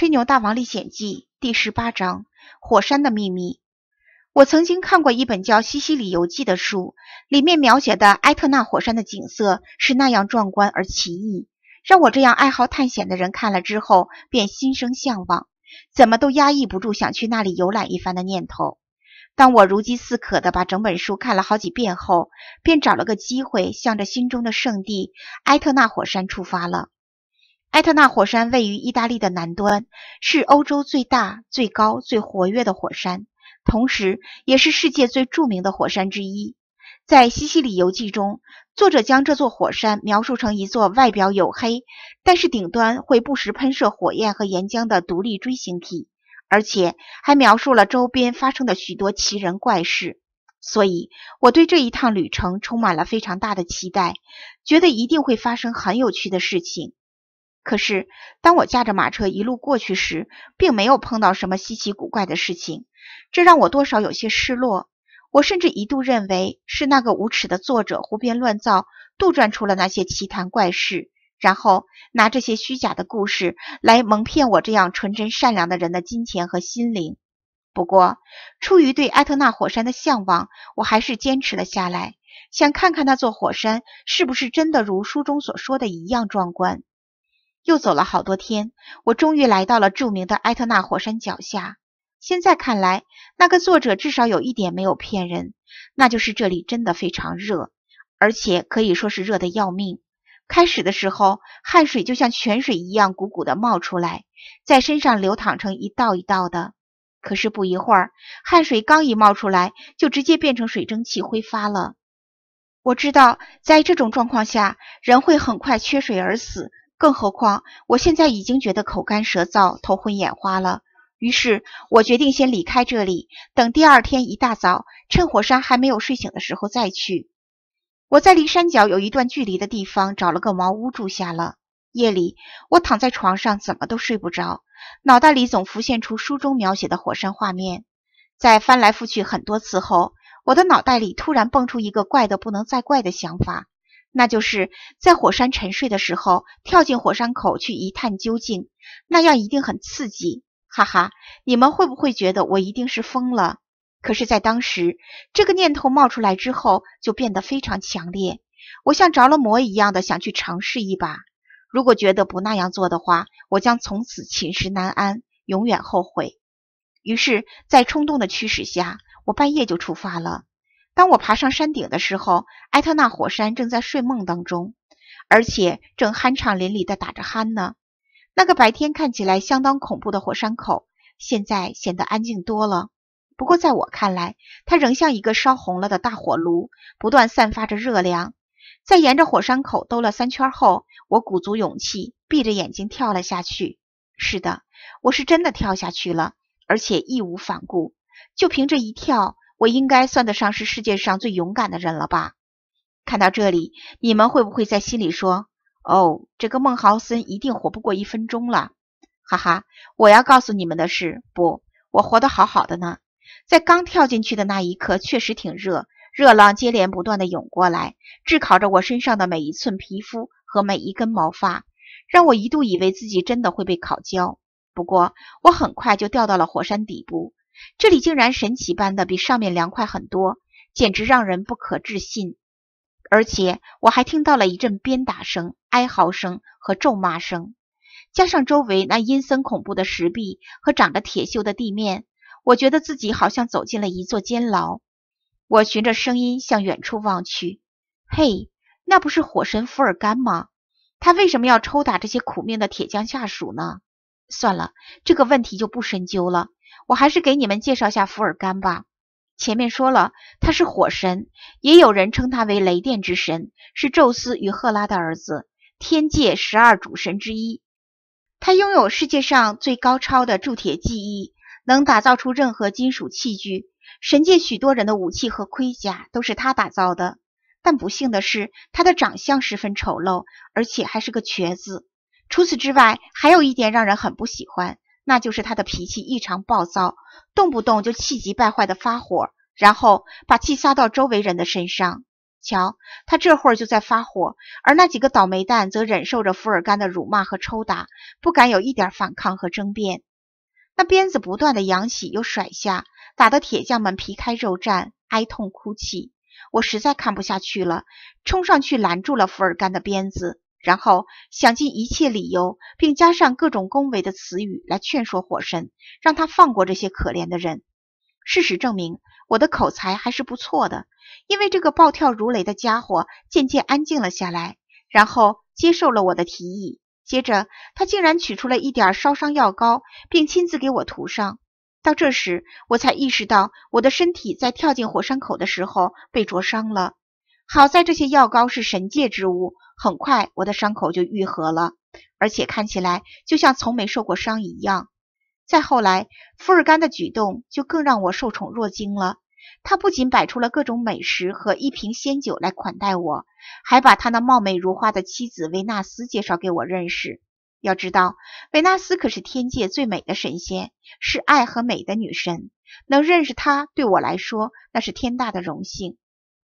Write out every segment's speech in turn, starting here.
《吹牛大王历险记》第十八章《火山的秘密》。我曾经看过一本叫《西西里游记》的书，里面描写的埃特纳火山的景色是那样壮观而奇异，让我这样爱好探险的人看了之后便心生向往，怎么都压抑不住想去那里游览一番的念头。当我如饥似渴地把整本书看了好几遍后，便找了个机会，向着心中的圣地埃特纳火山出发了。埃特纳火山位于意大利的南端，是欧洲最大、最高、最活跃的火山，同时也是世界最著名的火山之一。在《西西里游记》中，作者将这座火山描述成一座外表黝黑，但是顶端会不时喷射火焰和岩浆的独立锥形体，而且还描述了周边发生的许多奇人怪事。所以，我对这一趟旅程充满了非常大的期待，觉得一定会发生很有趣的事情。可是，当我驾着马车一路过去时，并没有碰到什么稀奇古怪的事情，这让我多少有些失落。我甚至一度认为是那个无耻的作者胡编乱造，杜撰出了那些奇谈怪事，然后拿这些虚假的故事来蒙骗我这样纯真善良的人的金钱和心灵。不过，出于对埃特纳火山的向往，我还是坚持了下来，想看看那座火山是不是真的如书中所说的一样壮观。又走了好多天，我终于来到了著名的埃特纳火山脚下。现在看来，那个作者至少有一点没有骗人，那就是这里真的非常热，而且可以说是热得要命。开始的时候，汗水就像泉水一样鼓鼓地冒出来，在身上流淌成一道一道的。可是不一会儿，汗水刚一冒出来，就直接变成水蒸气挥发了。我知道，在这种状况下，人会很快缺水而死。更何况，我现在已经觉得口干舌燥、头昏眼花了。于是，我决定先离开这里，等第二天一大早，趁火山还没有睡醒的时候再去。我在离山脚有一段距离的地方找了个茅屋住下了。夜里，我躺在床上，怎么都睡不着，脑袋里总浮现出书中描写的火山画面。在翻来覆去很多次后，我的脑袋里突然蹦出一个怪得不能再怪的想法。那就是在火山沉睡的时候，跳进火山口去一探究竟，那样一定很刺激，哈哈！你们会不会觉得我一定是疯了？可是，在当时，这个念头冒出来之后，就变得非常强烈，我像着了魔一样的想去尝试一把。如果觉得不那样做的话，我将从此寝食难安，永远后悔。于是，在冲动的驱使下，我半夜就出发了。当我爬上山顶的时候，埃特纳火山正在睡梦当中，而且正酣畅淋漓地打着鼾呢。那个白天看起来相当恐怖的火山口，现在显得安静多了。不过在我看来，它仍像一个烧红了的大火炉，不断散发着热量。在沿着火山口兜了三圈后，我鼓足勇气，闭着眼睛跳了下去。是的，我是真的跳下去了，而且义无反顾。就凭这一跳。我应该算得上是世界上最勇敢的人了吧？看到这里，你们会不会在心里说：“哦，这个孟豪森一定活不过一分钟了。”哈哈，我要告诉你们的是，不，我活得好好的呢。在刚跳进去的那一刻，确实挺热，热浪接连不断地涌过来，炙烤着我身上的每一寸皮肤和每一根毛发，让我一度以为自己真的会被烤焦。不过，我很快就掉到了火山底部。这里竟然神奇般的比上面凉快很多，简直让人不可置信。而且我还听到了一阵鞭打声、哀嚎声和咒骂声，加上周围那阴森恐怖的石壁和长着铁锈的地面，我觉得自己好像走进了一座监牢。我循着声音向远处望去，嘿，那不是火神福尔甘吗？他为什么要抽打这些苦命的铁匠下属呢？算了，这个问题就不深究了。我还是给你们介绍下福尔甘吧。前面说了，他是火神，也有人称他为雷电之神，是宙斯与赫拉的儿子，天界十二主神之一。他拥有世界上最高超的铸铁技艺，能打造出任何金属器具。神界许多人的武器和盔甲都是他打造的。但不幸的是，他的长相十分丑陋，而且还是个瘸子。除此之外，还有一点让人很不喜欢，那就是他的脾气异常暴躁，动不动就气急败坏地发火，然后把气撒到周围人的身上。瞧，他这会儿就在发火，而那几个倒霉蛋则忍受着福尔甘的辱骂和抽打，不敢有一点反抗和争辩。那鞭子不断地扬起又甩下，打得铁匠们皮开肉绽，哀痛哭泣。我实在看不下去了，冲上去拦住了福尔甘的鞭子。然后想尽一切理由，并加上各种恭维的词语来劝说火神，让他放过这些可怜的人。事实证明，我的口才还是不错的，因为这个暴跳如雷的家伙渐渐安静了下来，然后接受了我的提议。接着，他竟然取出了一点烧伤药膏，并亲自给我涂上。到这时，我才意识到我的身体在跳进火山口的时候被灼伤了。好在这些药膏是神界之物。很快，我的伤口就愈合了，而且看起来就像从没受过伤一样。再后来，福尔甘的举动就更让我受宠若惊了。他不仅摆出了各种美食和一瓶仙酒来款待我，还把他那貌美如花的妻子维纳斯介绍给我认识。要知道，维纳斯可是天界最美的神仙，是爱和美的女神，能认识她，对我来说那是天大的荣幸。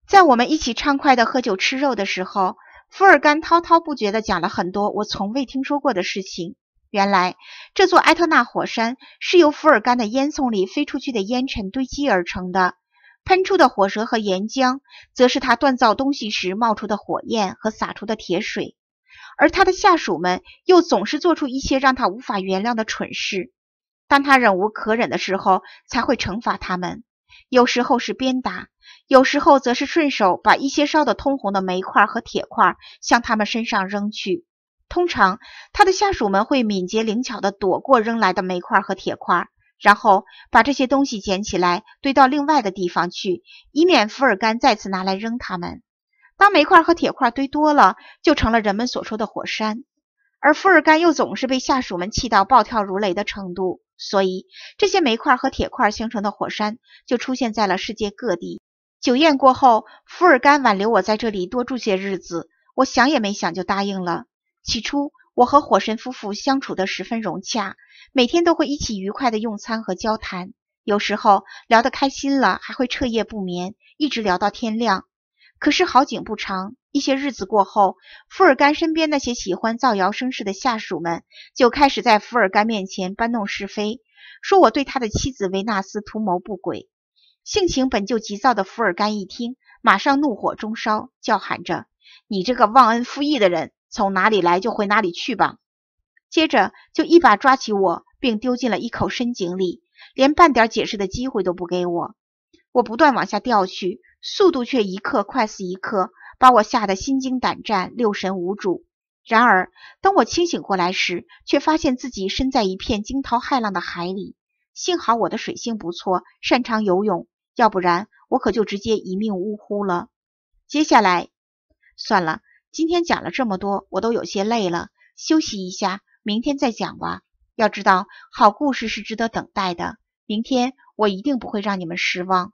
在我们一起畅快地喝酒吃肉的时候，福尔甘滔滔不绝地讲了很多我从未听说过的事情。原来这座埃特纳火山是由福尔甘的烟囱里飞出去的烟尘堆积而成的，喷出的火舌和岩浆，则是他锻造东西时冒出的火焰和洒出的铁水。而他的下属们又总是做出一些让他无法原谅的蠢事，当他忍无可忍的时候，才会惩罚他们。有时候是鞭打，有时候则是顺手把一些烧得通红的煤块和铁块向他们身上扔去。通常，他的下属们会敏捷灵巧地躲过扔来的煤块和铁块，然后把这些东西捡起来堆到另外的地方去，以免福尔甘再次拿来扔他们。当煤块和铁块堆多了，就成了人们所说的火山，而福尔甘又总是被下属们气到暴跳如雷的程度。所以，这些煤块和铁块形成的火山就出现在了世界各地。酒宴过后，福尔甘挽留我在这里多住些日子，我想也没想就答应了。起初，我和火神夫妇相处得十分融洽，每天都会一起愉快地用餐和交谈，有时候聊得开心了，还会彻夜不眠，一直聊到天亮。可是好景不长。一些日子过后，福尔甘身边那些喜欢造谣生事的下属们就开始在福尔甘面前搬弄是非，说我对他的妻子维纳斯图谋不轨。性情本就急躁的福尔甘一听，马上怒火中烧，叫喊着：“你这个忘恩负义的人，从哪里来就回哪里去吧！”接着就一把抓起我，并丢进了一口深井里，连半点解释的机会都不给我。我不断往下掉去，速度却一刻快似一刻。把我吓得心惊胆战、六神无主。然而，当我清醒过来时，却发现自己身在一片惊涛骇浪的海里。幸好我的水性不错，擅长游泳，要不然我可就直接一命呜呼了。接下来，算了，今天讲了这么多，我都有些累了，休息一下，明天再讲吧。要知道，好故事是值得等待的。明天我一定不会让你们失望。